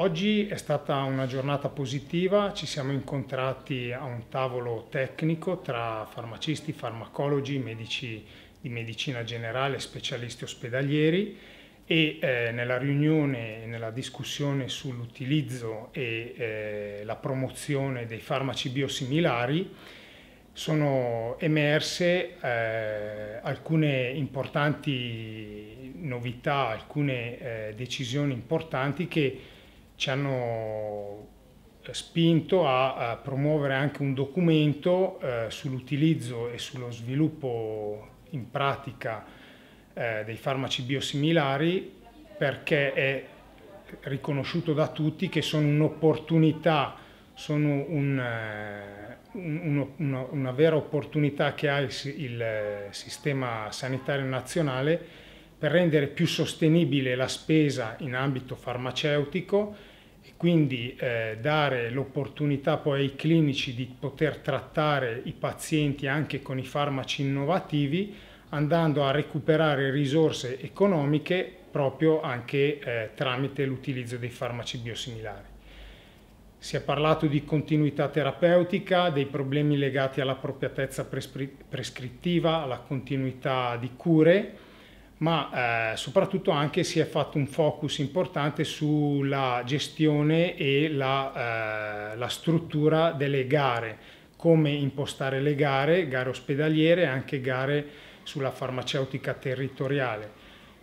Oggi è stata una giornata positiva, ci siamo incontrati a un tavolo tecnico tra farmacisti, farmacologi, medici di medicina generale, specialisti ospedalieri e eh, nella riunione, e nella discussione sull'utilizzo e eh, la promozione dei farmaci biosimilari sono emerse eh, alcune importanti novità, alcune eh, decisioni importanti che ci hanno eh, spinto a, a promuovere anche un documento eh, sull'utilizzo e sullo sviluppo in pratica eh, dei farmaci biosimilari perché è riconosciuto da tutti che sono un'opportunità, sono un, eh, un, una, una, vera opportunità che ha il, il eh, sistema sanitario nazionale per rendere più sostenibile la spesa in ambito farmaceutico e quindi eh, dare l'opportunità poi ai clinici di poter trattare i pazienti anche con i farmaci innovativi andando a recuperare risorse economiche proprio anche eh, tramite l'utilizzo dei farmaci biosimilari. Si è parlato di continuità terapeutica, dei problemi legati all'appropriatezza prescrittiva, alla continuità di cure, ma eh, soprattutto anche si è fatto un focus importante sulla gestione e la, eh, la struttura delle gare, come impostare le gare, gare ospedaliere e anche gare sulla farmaceutica territoriale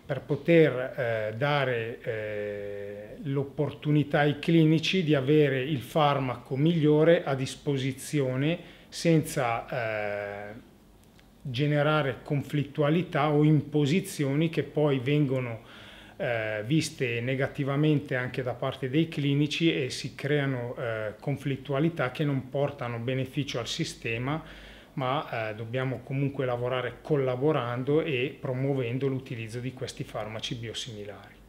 per poter eh, dare eh, l'opportunità ai clinici di avere il farmaco migliore a disposizione senza eh, generare conflittualità o imposizioni che poi vengono eh, viste negativamente anche da parte dei clinici e si creano eh, conflittualità che non portano beneficio al sistema ma eh, dobbiamo comunque lavorare collaborando e promuovendo l'utilizzo di questi farmaci biosimilari.